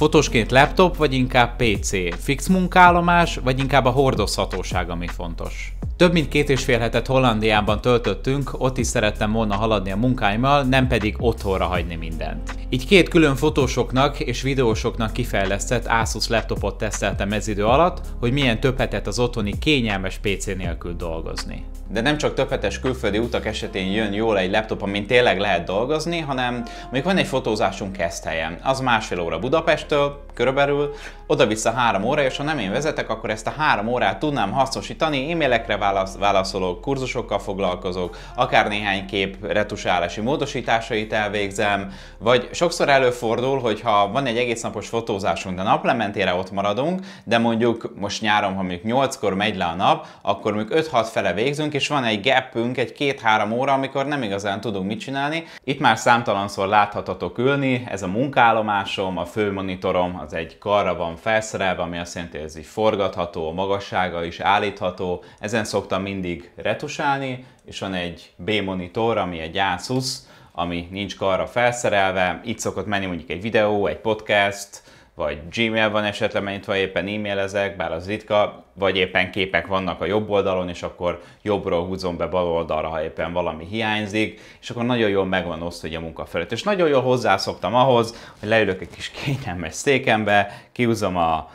Fotósként laptop, vagy inkább PC? Fix munkállomás, vagy inkább a hordozhatóság, ami fontos? Több mint két és fél hetet Hollandiában töltöttünk, ott is szerettem volna haladni a munkáimmal, nem pedig otthonra hagyni mindent. Így két külön fotósoknak és videósoknak kifejlesztett Asus laptopot teszteltem ez idő alatt, hogy milyen több hetet az otthoni kényelmes PC nélkül dolgozni. De nem csak többhetes külföldi utak esetén jön jól egy laptop, amin tényleg lehet dolgozni, hanem mondjuk van egy fotózásunk helyen. az másfél óra Budapesttől, körülbelül, oda-vissza három óra, és ha nem én vezetek, akkor ezt a három órát tudnám hasznosítani, e-mailekre válasz, válaszolok, kurzusokkal foglalkozok, akár néhány kép retusálási módosításait elvégzem, vagy sokszor előfordul, hogy ha van egy egész napos fotózásunk, de naplementére ott maradunk, de mondjuk most nyáron, ha mondjuk 8-kor megy le a nap, akkor mondjuk 5-6 fele végzünk, és van egy gapünk, egy két-három óra, amikor nem igazán tudunk mit csinálni. Itt már számtalanszor láthatatok ülni, ez a munkállomásom, a főmonitorom, az egy karra van felszerelve, ami azt jelenti, hogy ez így forgatható, a magassága is állítható, ezen szoktam mindig retusálni, és van egy B-monitor, ami egy Asus, ami nincs karra felszerelve, itt szokott menni mondjuk egy videó, egy podcast, vagy Gmail van esetleg nyitva, éppen e-mailezek, bár az ritka, vagy éppen képek vannak a jobb oldalon, és akkor jobbról húzom be bal oldalra, ha éppen valami hiányzik, és akkor nagyon jól megvan osztva a munka felett. És nagyon jól hozzászoktam ahhoz, hogy leülök egy kis kényelmes székembe, kiúzom a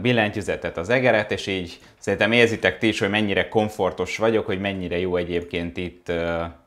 billentyűzetet, az egeret, és így Szerintem érzitek ti is, hogy mennyire komfortos vagyok, hogy mennyire jó egyébként itt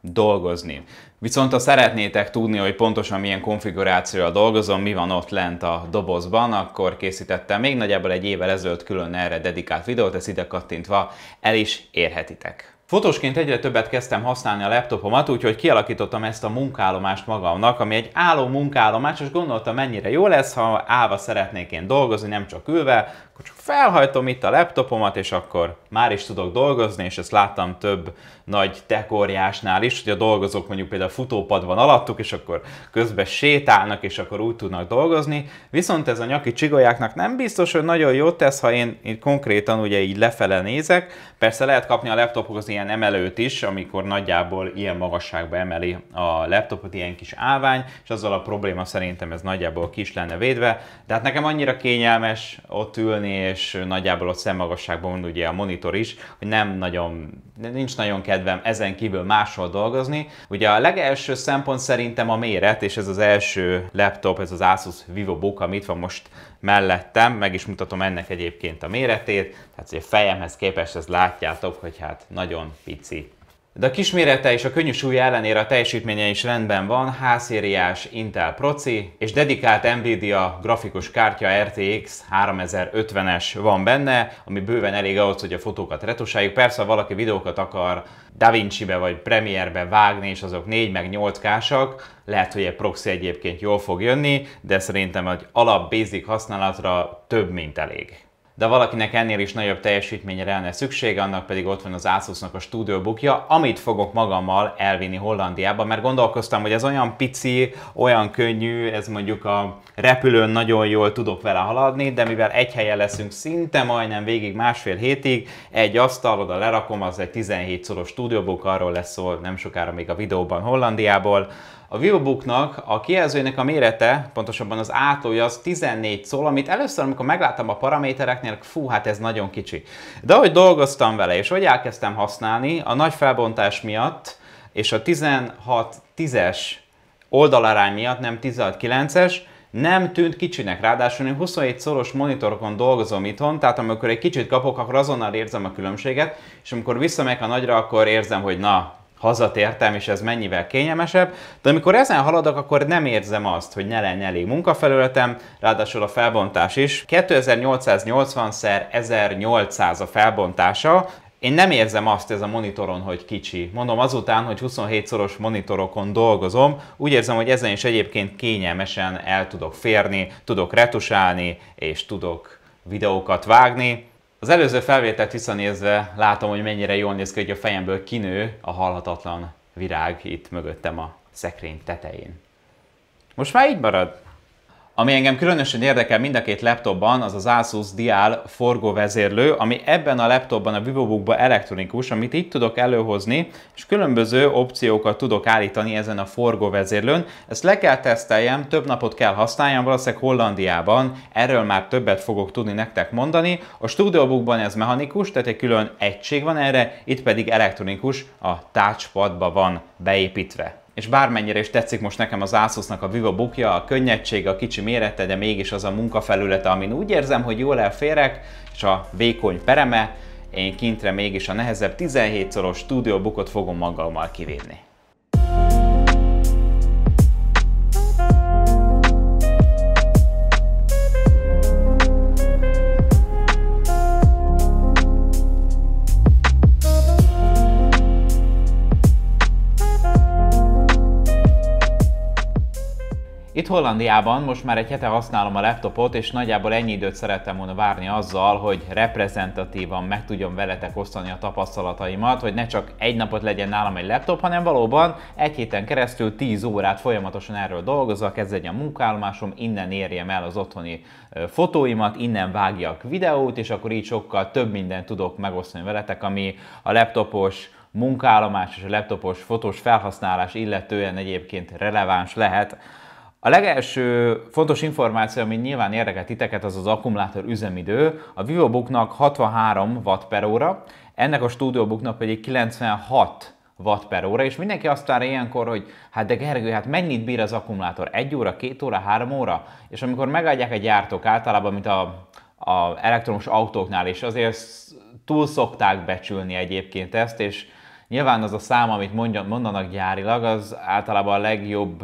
dolgozni. Viszont ha szeretnétek tudni, hogy pontosan milyen konfigurációra dolgozom, mi van ott lent a dobozban, akkor készítettem még nagyjából egy évvel ezelőtt külön erre dedikált videót, ezt ide kattintva el is érhetitek. Fotósként egyre többet kezdtem használni a laptopomat, úgyhogy kialakítottam ezt a munkálomást magamnak, ami egy álló munkállomás, és gondoltam mennyire jó lesz, ha állva szeretnék én dolgozni, nem csak ülve, akkor csak felhajtom itt a laptopomat, és akkor már is tudok dolgozni, és ezt láttam több nagy tekóriásnál is, hogy a dolgozók mondjuk például futópad van alattuk, és akkor közben sétálnak, és akkor úgy tudnak dolgozni. Viszont ez a nyaki csigolyáknak nem biztos, hogy nagyon jót tesz, ha én, én konkrétan ugye így lefele nézek. Persze lehet kapni a az ilyen emelőt is, amikor nagyjából ilyen magasságba emeli a laptopot, ilyen kis állvány, és azzal a probléma szerintem ez nagyjából kis lenne védve. De hát nekem annyira kényelmes ott ülni, tölteni, és nagyjából ott szemmagasságban van ugye a monitor is, hogy nem nagyon, nincs nagyon kedvem ezen kívül máshol dolgozni. Ugye a legelső szempont szerintem a méret, és ez az első laptop, ez az Asus VivoBook, amit van most mellettem, meg is mutatom ennek egyébként a méretét, tehát a fejemhez képest ezt látjátok, hogy hát nagyon pici. De a kismérete és a könnyű súly ellenére a teljesítménye is rendben van, h Intel Proci és dedikált Nvidia grafikus kártya RTX 3050-es van benne, ami bőven elég ahhoz, hogy a fotókat retusáljuk. Persze, ha valaki videókat akar DaVinci-be vagy Premiere-be vágni, és azok 4 meg 8 kásak, lehet, hogy egy proxy egyébként jól fog jönni, de szerintem egy alap basic használatra több, mint elég de valakinek ennél is nagyobb teljesítményre lenne szüksége, annak pedig ott van az Asusnak a stúdióbukja, amit fogok magammal elvinni Hollandiába, mert gondolkoztam, hogy ez olyan pici, olyan könnyű, ez mondjuk a repülőn nagyon jól tudok vele haladni, de mivel egy helyen leszünk szinte majdnem végig másfél hétig, egy asztal oda lerakom, az egy 17 szoros stúdióbuk, arról lesz szó nem sokára még a videóban Hollandiából, a VivoBooknak a kijelzőjének a mérete, pontosabban az átlója az 14 szól, amit először, amikor megláttam a paramétereknél, fú, hát ez nagyon kicsi. De ahogy dolgoztam vele, és hogy elkezdtem használni, a nagy felbontás miatt, és a 16 10-es oldalarány miatt, nem 16 9-es, nem tűnt kicsinek, ráadásul én 27 szoros monitorokon dolgozom itthon, tehát amikor egy kicsit kapok, akkor azonnal érzem a különbséget, és amikor visszamegyek a nagyra, akkor érzem, hogy na, hazatértem, és ez mennyivel kényelmesebb, de amikor ezen haladok, akkor nem érzem azt, hogy ne lenne elég munkafelületem, ráadásul a felbontás is. 2880 x 1800 a felbontása, én nem érzem azt ez a monitoron, hogy kicsi. Mondom, azután, hogy 27-szoros monitorokon dolgozom, úgy érzem, hogy ezen is egyébként kényelmesen el tudok férni, tudok retusálni, és tudok videókat vágni. Az előző felvételt visszanézve látom, hogy mennyire jól néz ki, hogy a fejemből kinő a halhatatlan virág itt mögöttem a szekrény tetején. Most már így marad. Ami engem különösen érdekel mind a két laptopban, az az Asus Dial forgóvezérlő, ami ebben a laptopban, a VivoBookban elektronikus, amit itt tudok előhozni, és különböző opciókat tudok állítani ezen a forgóvezérlőn. Ezt le kell teszteljem, több napot kell használjam, valószínűleg Hollandiában, erről már többet fogok tudni nektek mondani. A StudioBookban ez mechanikus, tehát egy külön egység van erre, itt pedig elektronikus, a touchpadba van beépítve és bármennyire is tetszik most nekem az Asusnak a Viva bukja, a könnyedség, a kicsi mérete, de mégis az a munkafelülete, amin úgy érzem, hogy jól elférek, és a vékony pereme, én kintre mégis a nehezebb 17-szoros stúdióbukot fogom magammal kivédni. itt Hollandiában most már egy hete használom a laptopot, és nagyjából ennyi időt szerettem volna várni azzal, hogy reprezentatívan meg tudjam veletek osztani a tapasztalataimat, hogy ne csak egy napot legyen nálam egy laptop, hanem valóban egy héten keresztül 10 órát folyamatosan erről dolgozzak, kezdjen a munkállomásom, innen érjem el az otthoni fotóimat, innen vágjak videót, és akkor így sokkal több mindent tudok megosztani veletek, ami a laptopos munkállomás és a laptopos fotós felhasználás illetően egyébként releváns lehet a legelső fontos információ, ami nyilván érdekel titeket, az az akkumulátor üzemidő. A VivoBooknak 63 watt per óra, ennek a StudioBooknak pedig 96 watt per óra, és mindenki azt várja ilyenkor, hogy hát de Gergő, hát mennyit bír az akkumulátor? Egy óra, két óra, három óra? És amikor megadják egy gyártók általában, mint a, a elektromos autóknál is, azért túl szokták becsülni egyébként ezt, és Nyilván az a szám, amit mondjan, mondanak gyárilag, az általában a legjobb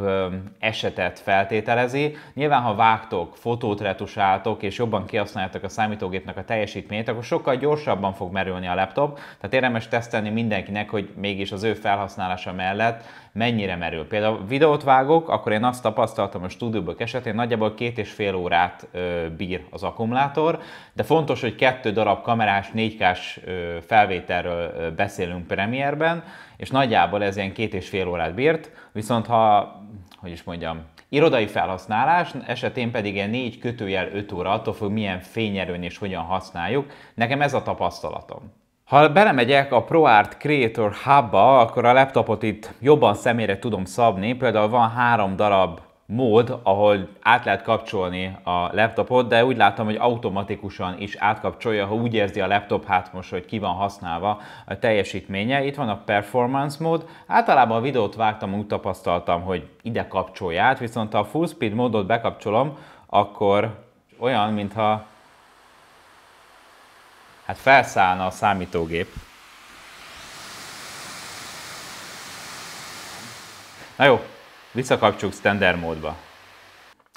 esetet feltételezi. Nyilván, ha vágtok, fotót retusáltok, és jobban kihasználjátok a számítógépnek a teljesítményét, akkor sokkal gyorsabban fog merülni a laptop. Tehát érdemes tesztelni mindenkinek, hogy mégis az ő felhasználása mellett mennyire merül. Például videót vágok, akkor én azt tapasztaltam a stúdióbök esetén, nagyjából két és fél órát ö, bír az akkumulátor, de fontos, hogy kettő darab kamerás, 4 k felvételről beszélünk premier rendszerben, és nagyjából ez ilyen két és fél órát bírt, viszont ha, hogy is mondjam, irodai felhasználás esetén pedig ilyen négy kötőjel 5 óra, attól függ milyen fényerőn és hogyan használjuk. Nekem ez a tapasztalatom. Ha belemegyek a ProArt Creator Hub-ba, akkor a laptopot itt jobban személyre tudom szabni, például van három darab mód, ahol át lehet kapcsolni a laptopot, de úgy láttam, hogy automatikusan is átkapcsolja, ha úgy érzi a laptop, hát most, hogy ki van használva a teljesítménye. Itt van a performance mód. Általában a videót vágtam, úgy tapasztaltam, hogy ide kapcsolja át, viszont ha a full speed módot bekapcsolom, akkor olyan, mintha hát felszállna a számítógép. Na jó, Visszakapcsoljuk standard módba.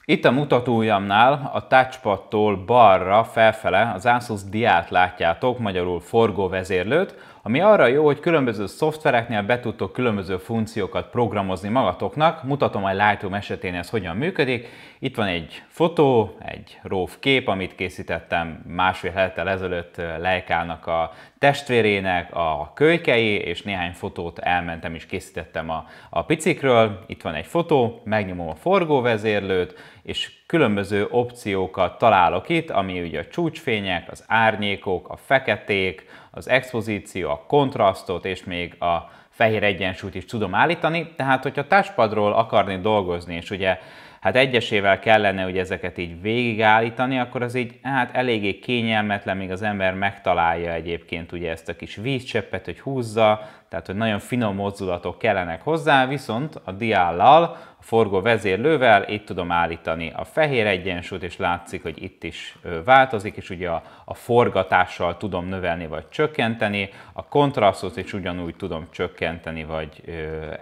Itt a mutatójamnál a touchpadtól balra felfele az Asus diát látjátok, magyarul forgóvezérlőt, ami arra jó, hogy különböző szoftvereknél be tudtok különböző funkciókat programozni magatoknak, mutatom a Lightroom esetén ez hogyan működik. Itt van egy fotó, egy RAW kép, amit készítettem másfél hettel ezelőtt eh, Leikának a testvérének a kölykei, és néhány fotót elmentem és készítettem a, a picikről. Itt van egy fotó, megnyomom a forgóvezérlőt, és különböző opciókat találok itt, ami ugye a csúcsfények, az árnyékok, a feketék, az expozíció, a kontrasztot és még a fehér egyensúlyt is tudom állítani, tehát hogyha touchpadról akarni dolgozni, és ugye hát egyesével kellene ugye ezeket így végigállítani, akkor az így hát eléggé kényelmetlen, még az ember megtalálja egyébként ugye ezt a kis vízcseppet, hogy húzza, tehát hogy nagyon finom mozdulatok kellenek hozzá, viszont a diállal, a forgó vezérlővel itt tudom állítani a fehér egyensúlyt, és látszik, hogy itt is változik, és ugye a, a forgatással tudom növelni vagy csökkenteni, a kontrasztot is ugyanúgy tudom csökkenteni vagy ö,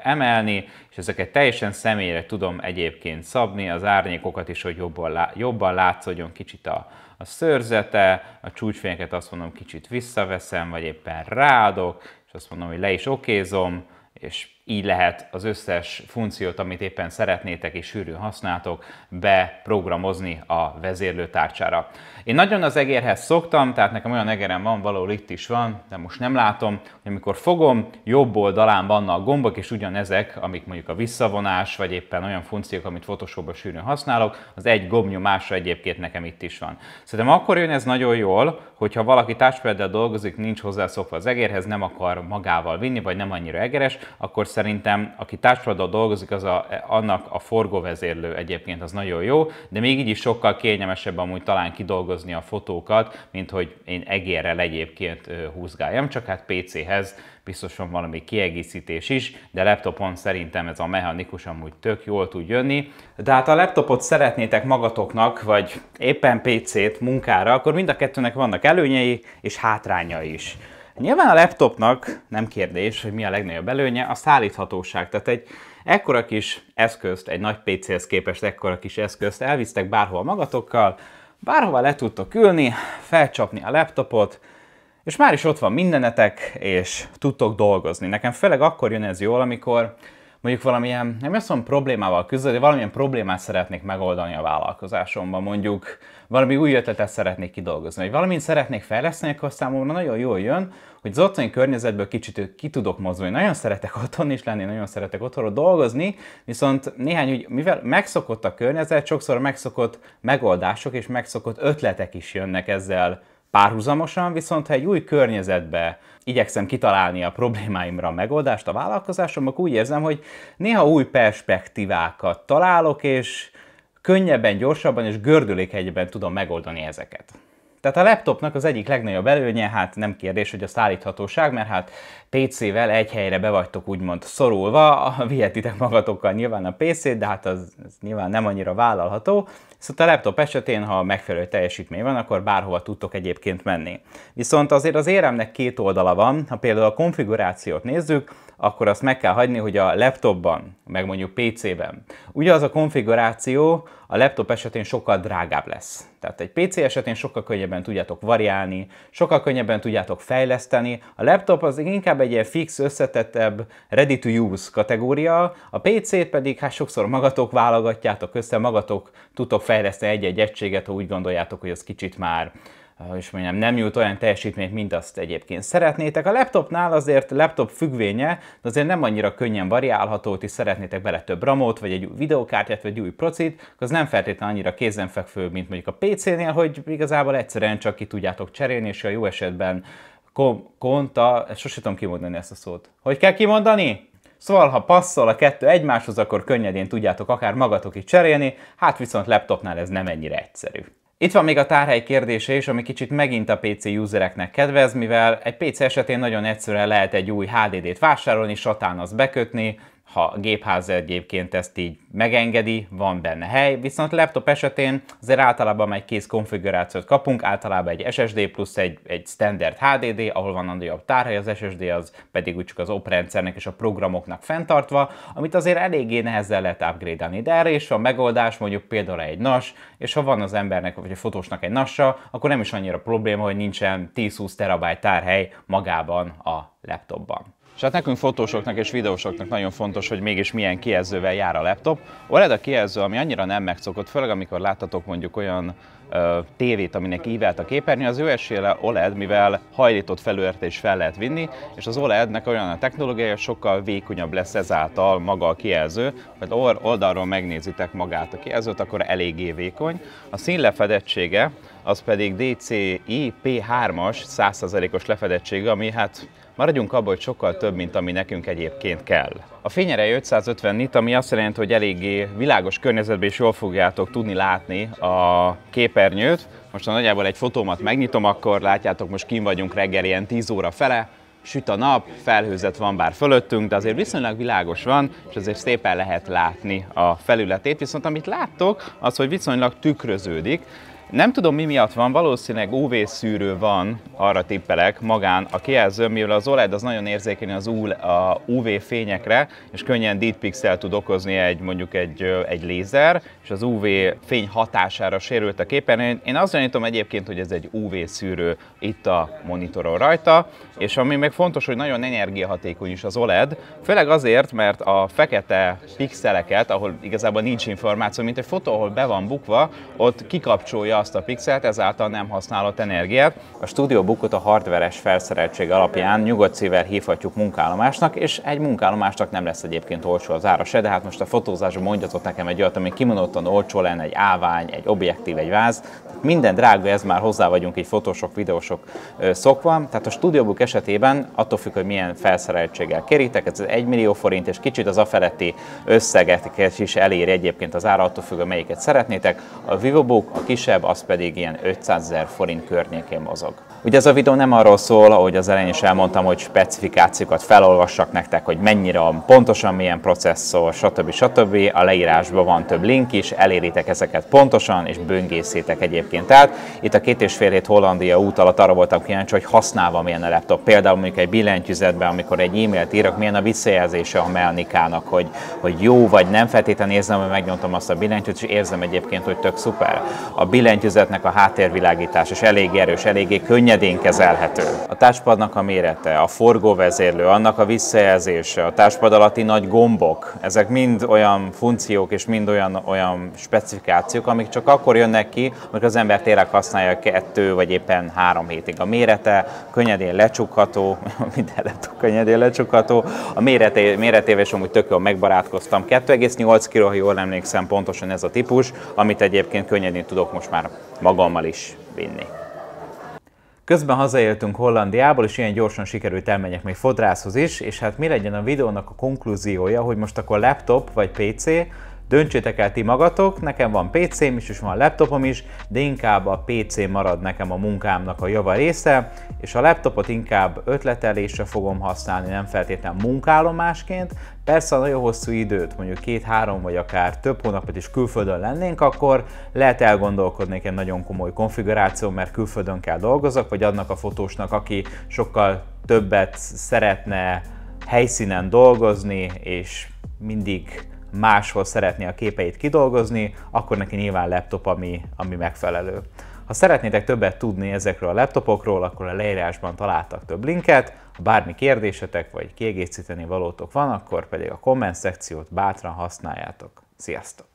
emelni, és ezeket teljesen személyre tudom egyébként szabni, az árnyékokat is, hogy jobban, lá, jobban látszódjon kicsit a, a szőrzete, a csúcsfényeket azt mondom kicsit visszaveszem, vagy éppen ráadok, azt mondom, hogy le is okézom, és így lehet az összes funkciót, amit éppen szeretnétek és sűrűn használtok, beprogramozni a vezérlőtárcsára. Én nagyon az egérhez szoktam, tehát nekem olyan egerem van, valahol itt is van, de most nem látom, hogy amikor fogom, jobb oldalán vannak a gombok, és ugyanezek, amik mondjuk a visszavonás, vagy éppen olyan funkciók, amit photoshop sűrűn használok, az egy gombnyomásra egyébként nekem itt is van. Szerintem akkor jön ez nagyon jól, hogyha valaki touchpad dolgozik, nincs hozzászokva az egérhez, nem akar magával vinni, vagy nem annyira egeres, akkor szerintem, aki társadalmat dolgozik, az a, annak a forgóvezérlő egyébként az nagyon jó, de még így is sokkal kényelmesebb amúgy talán kidolgozni a fotókat, mint hogy én egérrel egyébként húzgáljam, csak hát PC-hez biztosan valami kiegészítés is, de laptopon szerintem ez a mechanikus amúgy tök jól tud jönni. De hát a laptopot szeretnétek magatoknak, vagy éppen PC-t munkára, akkor mind a kettőnek vannak előnyei és hátrányai is. Nyilván a laptopnak nem kérdés, hogy mi a legnagyobb előnye, a szállíthatóság. Tehát egy ekkora kis eszközt, egy nagy PC-hez képest ekkora kis eszközt elvisztek bárhol magatokkal, bárhova le tudtok ülni, felcsapni a laptopot, és már is ott van mindenetek, és tudtok dolgozni. Nekem főleg akkor jön ez jól, amikor mondjuk valamilyen, nem azt mondom problémával küzdök, de valamilyen problémát szeretnék megoldani a vállalkozásomban, mondjuk valami új ötletet szeretnék kidolgozni, vagy valamint szeretnék fejleszteni, akkor számomra nagyon jól jön, hogy az otthoni környezetből kicsit ki tudok mozdulni. Nagyon szeretek otthon is lenni, nagyon szeretek otthonról dolgozni, viszont néhány, úgy, mivel megszokott a környezet, sokszor megszokott megoldások és megszokott ötletek is jönnek ezzel Párhuzamosan viszont, ha egy új környezetbe igyekszem kitalálni a problémáimra a megoldást a vállalkozásomnak, úgy érzem, hogy néha új perspektívákat találok, és könnyebben, gyorsabban és gördülékenyebben tudom megoldani ezeket. Tehát a laptopnak az egyik legnagyobb előnye, hát nem kérdés, hogy a szállíthatóság, mert hát PC-vel egy helyre be vagytok úgymond szorulva, vihetitek magatokkal nyilván a PC-t, de hát az, az nyilván nem annyira vállalható, Szóval a laptop esetén, ha megfelelő teljesítmény van, akkor bárhova tudtok egyébként menni. Viszont azért az éremnek két oldala van, ha például a konfigurációt nézzük, akkor azt meg kell hagyni, hogy a laptopban, meg mondjuk PC-ben ugyanaz a konfiguráció a laptop esetén sokkal drágább lesz. Tehát egy PC esetén sokkal könnyebben tudjátok variálni, sokkal könnyebben tudjátok fejleszteni. A laptop az inkább egy ilyen fix, összetettebb, ready to use kategória, a PC-t pedig hát sokszor magatok válogatjátok össze, magatok tudtok fejleszteni egy-egy egységet, ha úgy gondoljátok, hogy az kicsit már és mondjam, nem nyújt olyan teljesítményt, mint azt egyébként szeretnétek. A laptopnál azért laptop függvénye, de azért nem annyira könnyen variálható, hogy szeretnétek bele több ramot, vagy egy új videokártyát, vagy egy új procit, az nem feltétlenül annyira kézenfekvő, mint mondjuk a PC-nél, hogy igazából egyszerűen csak ki tudjátok cserélni, és a jó esetben kom- konta, sosem tudom kimondani ezt a szót. Hogy kell kimondani? Szóval, ha passzol a kettő egymáshoz, akkor könnyedén tudjátok akár magatok is cserélni, hát viszont laptopnál ez nem ennyire egyszerű. Itt van még a tárhely kérdése is, ami kicsit megint a PC usereknek kedvez, mivel egy PC esetén nagyon egyszerűen lehet egy új HDD-t vásárolni, satán az bekötni, ha a gépház egyébként ezt így megengedi, van benne hely, viszont laptop esetén azért általában egy kész konfigurációt kapunk, általában egy SSD plusz egy, egy standard HDD, ahol van nagyobb tárhely, az SSD az pedig úgy csak az op rendszernek és a programoknak fenntartva, amit azért eléggé nehezen lehet upgrade -ani. de erre is van megoldás, mondjuk például egy NAS, és ha van az embernek vagy a fotósnak egy nassa, akkor nem is annyira probléma, hogy nincsen 10-20 terabájt tárhely magában a laptopban. És hát nekünk fotósoknak és videósoknak nagyon fontos, hogy mégis milyen kijelzővel jár a laptop. OLED a kijelző, ami annyira nem megszokott, főleg amikor láttatok mondjuk olyan ö, tévét, aminek ívelt a képernyő, az ő esélye OLED, mivel hajlított felületre is fel lehet vinni, és az OLED-nek olyan a technológiája, sokkal vékonyabb lesz ezáltal maga a kijelző, mert oldalról megnézitek magát a kijelzőt, akkor eléggé vékony. A szín lefedettsége, az pedig DCI P3-as 100%-os lefedettsége, ami hát Maradjunk abban, hogy sokkal több, mint ami nekünk egyébként kell. A fényerej 550 nit, ami azt jelenti, hogy eléggé világos környezetben is jól fogjátok tudni látni a képernyőt. Most ha nagyjából egy fotómat megnyitom, akkor látjátok, most kim vagyunk reggel ilyen 10 óra fele, süt a nap, felhőzet van bár fölöttünk, de azért viszonylag világos van, és azért szépen lehet látni a felületét. Viszont amit láttok, az, hogy viszonylag tükröződik, nem tudom mi miatt van, valószínűleg UV-szűrő van, arra tippelek magán a kijelzőn, mivel az OLED az nagyon érzékeny az UV e, fényekre, és könnyen deep tud okozni egy mondjuk egy, egy lézer, és az UV fény hatására sérült a képen. Én azt gyanítom egyébként, hogy ez egy UV szűrő itt a monitoron rajta, és ami még fontos, hogy nagyon energiahatékony is az OLED, főleg azért, mert a fekete pixeleket, ahol igazából nincs információ, mint egy fotó, ahol be van bukva, ott kikapcsolja tárolja azt a pixelt, ezáltal nem használott energiát. A stúdió bukot a hardveres felszereltség alapján nyugodt szívvel hívhatjuk munkállomásnak, és egy munkállomásnak nem lesz egyébként olcsó az ára se, de hát most a fotózásban mondjatok nekem egy olyat, ami kimondottan olcsó lenne, egy ávány, egy objektív, egy váz, minden drága, ez már hozzá vagyunk egy fotósok, videósok szokva. Tehát a stúdióbuk esetében attól függ, hogy milyen felszereltséggel kerítek, ez 1 millió forint, és kicsit az afeletti összeget is elér egyébként az ára, attól függ, melyiket szeretnétek. A Vivobook, a kisebb, az pedig ilyen 500 ezer forint környékén mozog. Ugye ez a videó nem arról szól, ahogy az elején is elmondtam, hogy specifikációkat felolvassak nektek, hogy mennyire pontosan milyen processzor, stb. stb. A leírásban van több link is, eléritek ezeket pontosan, és böngészétek egyébként Tehát Itt a két és fél hét Hollandia út alatt arra voltam kíváncsi, hogy használva milyen a laptop. Például mondjuk egy billentyűzetben, amikor egy e-mailt írok, milyen a visszajelzése a melnikának, hogy, hogy jó vagy nem feltétlenül érzem, hogy megnyomtam azt a billentyűt, és érzem egyébként, hogy tök szuper. A billentyűzetnek a háttérvilágítás, és elég erős, eléggé könnyű könnyedén kezelhető. A táspadnak a mérete, a forgóvezérlő, annak a visszajelzése, a táspad alatti nagy gombok, ezek mind olyan funkciók és mind olyan, olyan specifikációk, amik csak akkor jönnek ki, amikor az ember tényleg használja kettő vagy éppen három hétig. A mérete könnyedén lecsukható, minden könnyedén lecsukható, a mérete méretével is amúgy tök jól megbarátkoztam. 2,8 kg, ha jól emlékszem, pontosan ez a típus, amit egyébként könnyedén tudok most már magammal is vinni. Közben hazaéltünk Hollandiából, és ilyen gyorsan sikerült elmenjek még fodrászhoz is, és hát mi legyen a videónak a konklúziója, hogy most akkor laptop vagy PC, Döntsétek el ti magatok, nekem van PC-m is, és van laptopom is, de inkább a PC marad nekem a munkámnak a java része, és a laptopot inkább ötletelésre fogom használni, nem feltétlenül munkállomásként. Persze a nagyon hosszú időt, mondjuk két-három vagy akár több hónapot is külföldön lennénk, akkor lehet elgondolkodni egy nagyon komoly konfiguráció, mert külföldön kell dolgozok, vagy annak a fotósnak, aki sokkal többet szeretne helyszínen dolgozni, és mindig máshol szeretné a képeit kidolgozni, akkor neki nyilván laptop, ami, ami megfelelő. Ha szeretnétek többet tudni ezekről a laptopokról, akkor a leírásban találtak több linket, ha bármi kérdésetek vagy kiegészíteni valótok van, akkor pedig a komment szekciót bátran használjátok. Sziasztok!